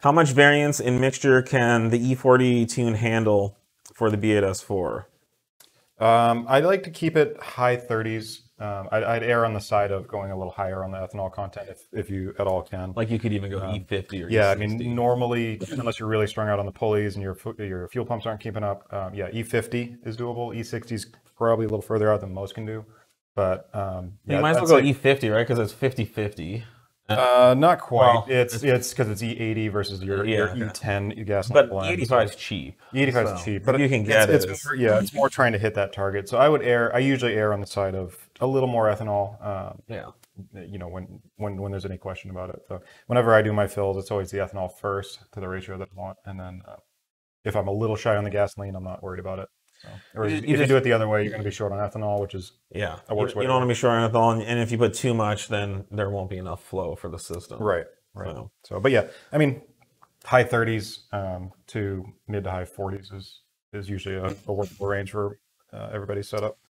How much variance in mixture can the E40 tune handle for the B8S4? Um, I'd like to keep it high 30s. Um, I'd, I'd, err on the side of going a little higher on the ethanol content if, if you at all can. Like you could even go um, E50 or yeah. E60. I mean, normally unless you're really strung out on the pulleys and your your fuel pumps aren't keeping up, um, yeah, E50 is doable. E60 is probably a little further out than most can do, but um, yeah, you might as well go E50, right? Because it's 50 50. Uh, uh, not quite. Well, it's it's because it's E80 versus your, yeah, your E10 yeah. gas But E85 is cheap. E85 so is cheap, but you can get it's, it. It's more, yeah, it's more trying to hit that target. So I would err. I usually err on the side of a little more ethanol. Um, yeah. You know when when when there's any question about it. So whenever I do my fills, it's always the ethanol first to the ratio that I want, and then uh, if I'm a little shy on the gasoline, I'm not worried about it. So, or you, if you, do it the other way, you're going to be short on ethanol, which is yeah, a worse you, way. You don't want to be short on ethanol, and, if you put too much, then there won't be enough flow for the system. Right. Right. So, so but yeah, I mean, high 30s um, to mid to high 40s is is usually a, a workable range for uh, everybody's setup.